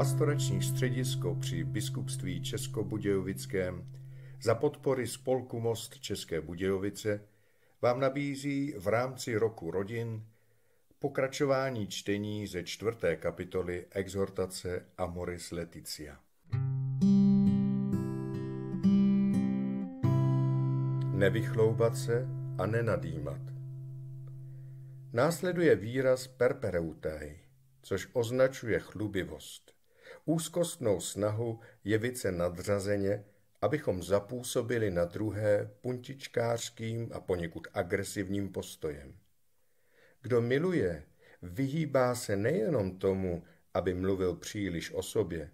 pastorační středisko při biskupství Českobudějovickém za podpory spolku Most České Budějovice vám nabízí v rámci roku rodin pokračování čtení ze čtvrté kapitoly exhortace Amoris Leticia. Nevychloubat se a nenadýmat. Následuje výraz perpereutai, což označuje chlubivost úzkostnou snahu jevit se nadřazeně, abychom zapůsobili na druhé puntičkářským a poněkud agresivním postojem. Kdo miluje, vyhýbá se nejenom tomu, aby mluvil příliš o sobě,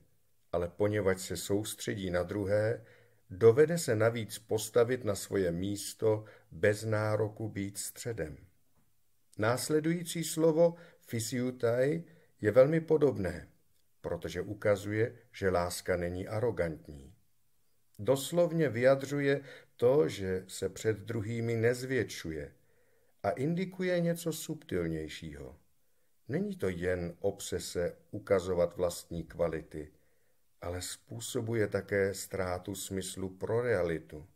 ale poněvadž se soustředí na druhé, dovede se navíc postavit na svoje místo bez nároku být středem. Následující slovo fisiutai je velmi podobné protože ukazuje, že láska není arrogantní. Doslovně vyjadřuje to, že se před druhými nezvětšuje a indikuje něco subtilnějšího. Není to jen obsese ukazovat vlastní kvality, ale způsobuje také ztrátu smyslu pro realitu.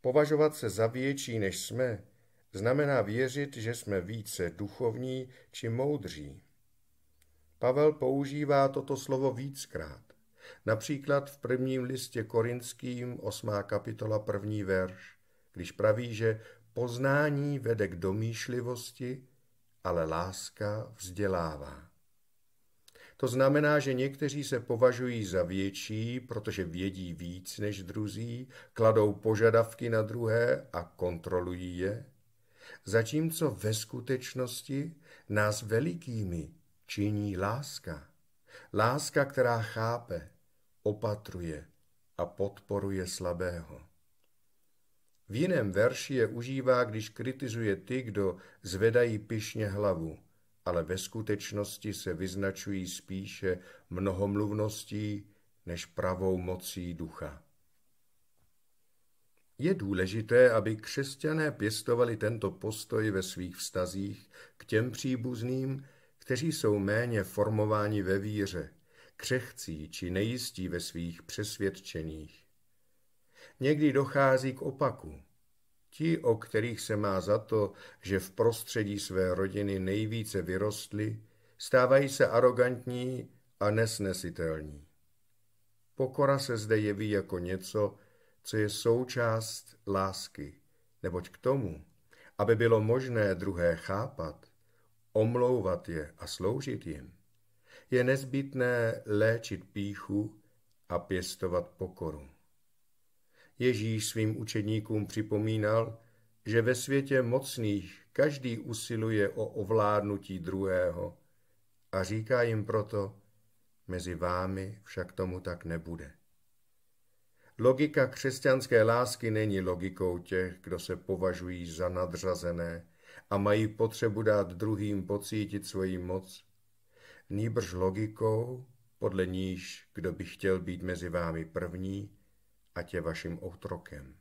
Považovat se za větší, než jsme, znamená věřit, že jsme více duchovní či moudří. Pavel používá toto slovo víckrát. Například v prvním listě korinským, 8. kapitola, první verš, když praví, že poznání vede k domýšlivosti, ale láska vzdělává. To znamená, že někteří se považují za větší, protože vědí víc než druzí, kladou požadavky na druhé a kontrolují je, zatímco ve skutečnosti nás velikými činí láska. Láska, která chápe, opatruje a podporuje slabého. V jiném verši je užívá, když kritizuje ty, kdo zvedají pišně hlavu, ale ve skutečnosti se vyznačují spíše mnohomluvností než pravou mocí ducha. Je důležité, aby křesťané pěstovali tento postoj ve svých vztazích k těm příbuzným, kteří jsou méně formováni ve víře, křehcí či nejistí ve svých přesvědčeních. Někdy dochází k opaku. Ti, o kterých se má za to, že v prostředí své rodiny nejvíce vyrostli, stávají se arrogantní a nesnesitelní. Pokora se zde jeví jako něco, co je součást lásky, neboť k tomu, aby bylo možné druhé chápat, omlouvat je a sloužit jim, je nezbytné léčit píchu a pěstovat pokoru. Ježíš svým učedníkům připomínal, že ve světě mocných každý usiluje o ovládnutí druhého a říká jim proto, mezi vámi však tomu tak nebude. Logika křesťanské lásky není logikou těch, kdo se považují za nadřazené, a mají potřebu dát druhým pocítit svoji moc, nýbrž logikou, podle níž kdo by chtěl být mezi vámi první, ať je vaším otrokem.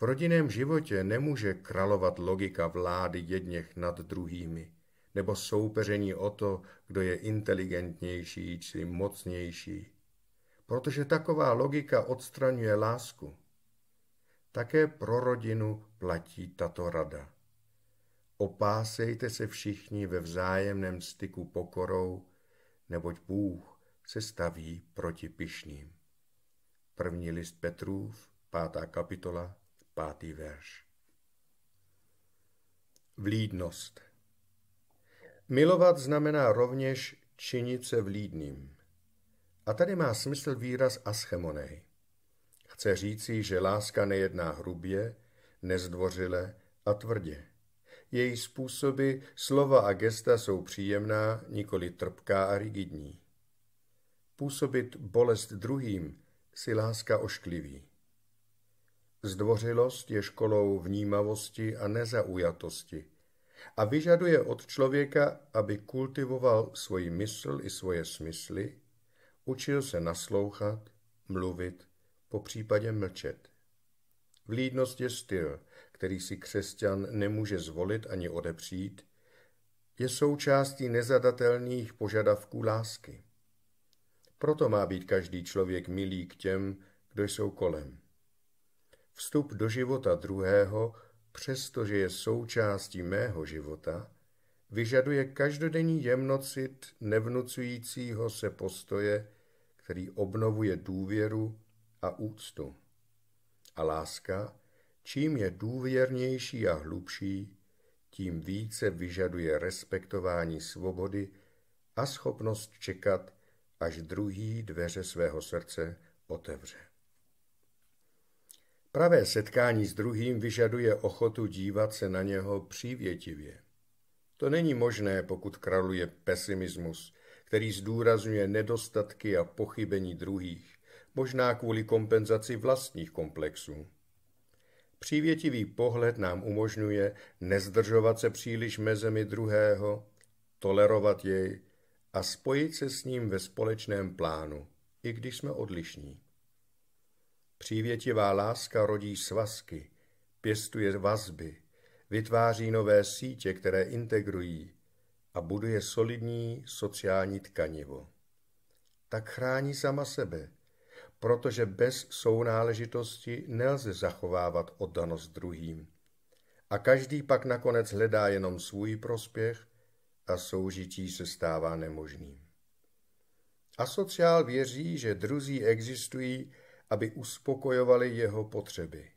V rodinném životě nemůže královat logika vlády jedněch nad druhými, nebo soupeření o to, kdo je inteligentnější či mocnější, protože taková logika odstraňuje lásku. Také pro rodinu platí tato rada. Opásejte se všichni ve vzájemném styku pokorou, neboť Bůh se staví proti pišným. První list Petrův, pátá kapitola, pátý verš. Vlídnost Milovat znamená rovněž činit se vlídným. A tady má smysl výraz aschemonej. Chce říci, že láska nejedná hrubě, nezdvořile a tvrdě. Její způsoby, slova a gesta jsou příjemná, nikoli trpká a rigidní. Působit bolest druhým si láska oškliví. Zdvořilost je školou vnímavosti a nezaujatosti a vyžaduje od člověka, aby kultivoval svoji mysl i svoje smysly, učil se naslouchat, mluvit po případě mlčet. Vlídnost je styl, který si křesťan nemůže zvolit ani odepřít, je součástí nezadatelných požadavků lásky. Proto má být každý člověk milý k těm, kdo jsou kolem. Vstup do života druhého, přestože je součástí mého života, vyžaduje každodenní jemnocit nevnucujícího se postoje, který obnovuje důvěru a úctu. A láska, čím je důvěrnější a hlubší, tím více vyžaduje respektování svobody a schopnost čekat, až druhý dveře svého srdce otevře. Pravé setkání s druhým vyžaduje ochotu dívat se na něho přívětivě. To není možné, pokud kraluje pesimismus, který zdůrazňuje nedostatky a pochybení druhých možná kvůli kompenzaci vlastních komplexů. Přívětivý pohled nám umožňuje nezdržovat se příliš mezemi druhého, tolerovat jej a spojit se s ním ve společném plánu, i když jsme odlišní. Přívětivá láska rodí svazky, pěstuje vazby, vytváří nové sítě, které integrují a buduje solidní sociální tkanivo. Tak chrání sama sebe – protože bez sounáležitosti nelze zachovávat oddanost druhým. A každý pak nakonec hledá jenom svůj prospěch a soužití se stává nemožným. Asociál věří, že druzí existují, aby uspokojovali jeho potřeby.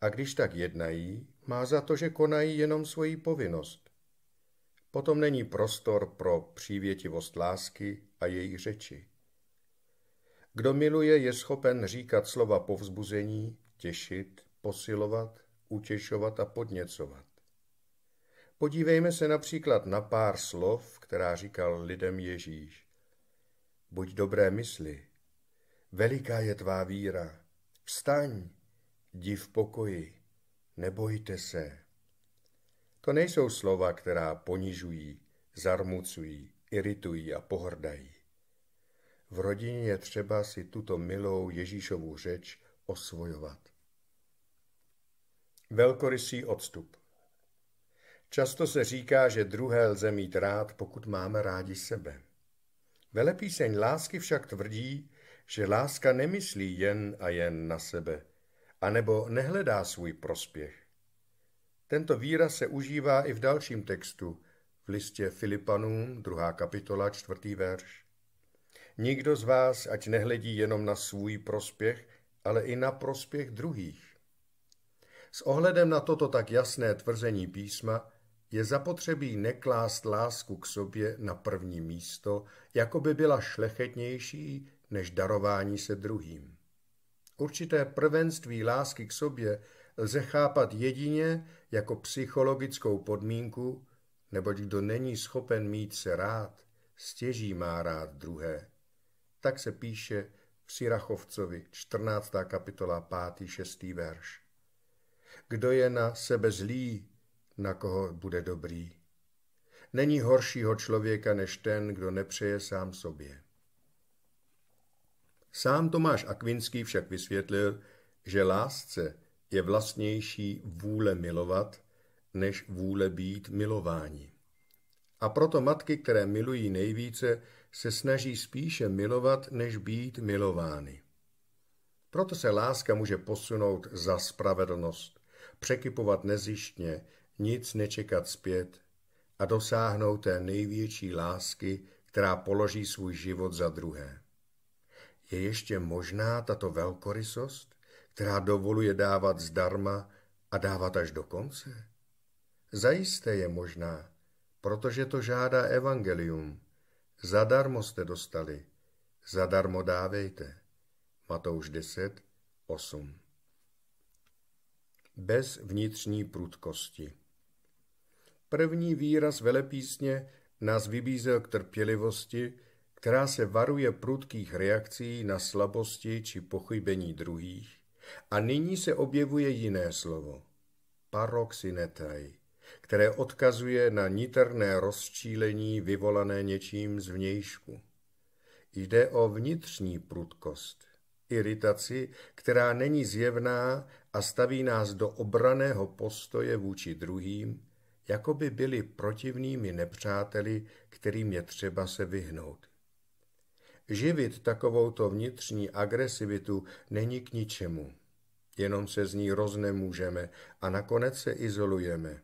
A když tak jednají, má za to, že konají jenom svoji povinnost. Potom není prostor pro přívětivost lásky a jejich řeči. Kdo miluje, je schopen říkat slova povzbuzení, těšit, posilovat, utěšovat a podněcovat. Podívejme se například na pár slov, která říkal lidem Ježíš. Buď dobré mysli, veliká je tvá víra, vstaň, jdi v pokoji, nebojte se. To nejsou slova, která ponižují, zarmucují, iritují a pohrdají. V rodině je třeba si tuto milou Ježíšovu řeč osvojovat. Velkorysý odstup Často se říká, že druhé lze mít rád, pokud máme rádi sebe. Velepíseň lásky však tvrdí, že láska nemyslí jen a jen na sebe, anebo nehledá svůj prospěch. Tento výraz se užívá i v dalším textu, v listě Filipanům, 2. kapitola, 4. verš. Nikdo z vás ať nehledí jenom na svůj prospěch, ale i na prospěch druhých. S ohledem na toto tak jasné tvrzení písma je zapotřebí neklást lásku k sobě na první místo, jako by byla šlechetnější než darování se druhým. Určité prvenství lásky k sobě lze chápat jedině jako psychologickou podmínku, neboť kdo není schopen mít se rád, stěží má rád druhé tak se píše v Sirachovcovi 14. kapitola 5. 6. verš. Kdo je na sebe zlý, na koho bude dobrý. Není horšího člověka než ten, kdo nepřeje sám sobě. Sám Tomáš Akvinský však vysvětlil, že lásce je vlastnější vůle milovat, než vůle být milování. A proto matky, které milují nejvíce, se snaží spíše milovat, než být milovány. Proto se láska může posunout za spravedlnost, překypovat nezištně, nic nečekat zpět a dosáhnout té největší lásky, která položí svůj život za druhé. Je ještě možná tato velkorysost, která dovoluje dávat zdarma a dávat až do konce? Zajisté je možná, protože to žádá evangelium. Zadarmo jste dostali, zadarmo dávejte. Matouš 10, 8. Bez vnitřní prudkosti. První výraz velepísně nás vybízel k trpělivosti, která se varuje prudkých reakcí na slabosti či pochybení druhých, a nyní se objevuje jiné slovo – paroxinetai, které odkazuje na niterné rozčílení vyvolané něčím zvnějšku. Jde o vnitřní prudkost, iritaci, která není zjevná a staví nás do obraného postoje vůči druhým, jako by byli protivnými nepřáteli, kterým je třeba se vyhnout. Živit takovouto vnitřní agresivitu není k ničemu. Jenom se z ní roznemůžeme a nakonec se izolujeme.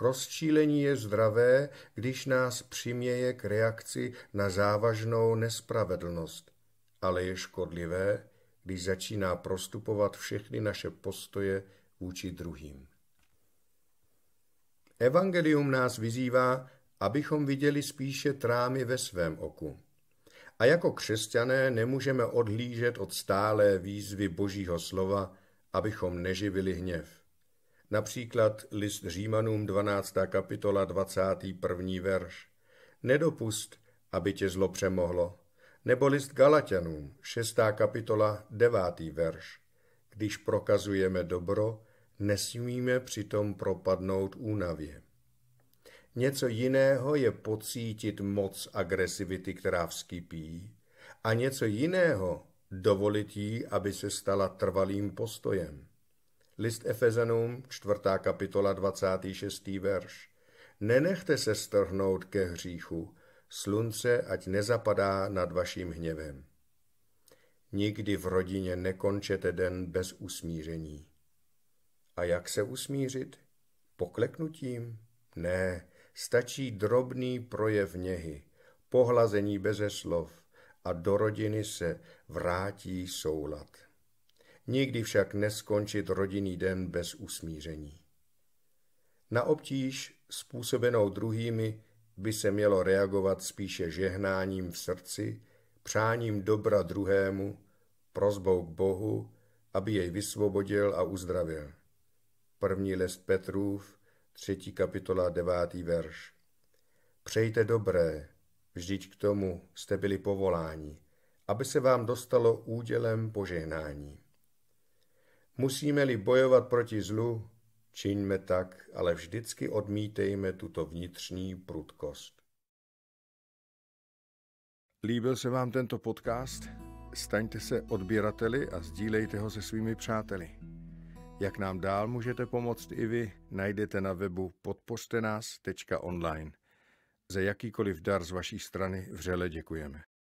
Rozčílení je zdravé, když nás přiměje k reakci na závažnou nespravedlnost, ale je škodlivé, když začíná prostupovat všechny naše postoje vůči druhým. Evangelium nás vyzývá, abychom viděli spíše trámy ve svém oku. A jako křesťané nemůžeme odhlížet od stálé výzvy Božího slova, abychom neživili hněv. Například list Římanům 12. kapitola 21. verš. Nedopust, aby tě zlo přemohlo. Nebo list Galatianům 6. kapitola 9. verš. Když prokazujeme dobro, nesmíme přitom propadnout únavě. Něco jiného je pocítit moc agresivity, která vskypí, a něco jiného dovolit jí, aby se stala trvalým postojem. List Efezanům, čtvrtá kapitola, 26. verš. Nenechte se strhnout ke hříchu, slunce ať nezapadá nad vaším hněvem. Nikdy v rodině nekončete den bez usmíření. A jak se usmířit? Pokleknutím? Ne, stačí drobný projev něhy, pohlazení beze slov a do rodiny se vrátí soulad. Nikdy však neskončit rodinný den bez usmíření. Na obtíž způsobenou druhými by se mělo reagovat spíše žehnáním v srdci, přáním dobra druhému, prozbou k Bohu, aby jej vysvobodil a uzdravil. První list Petrův, třetí kapitola, devátý verš. Přejte dobré, vždyť k tomu jste byli povoláni, aby se vám dostalo údělem požehnání. Musíme-li bojovat proti zlu, čiňme tak, ale vždycky odmítejme tuto vnitřní prudkost. Líbil se vám tento podcast? Staňte se odběrateli a sdílejte ho se svými přáteli. Jak nám dál můžete pomoct i vy, najdete na webu podpořte Za jakýkoliv dar z vaší strany vřele děkujeme.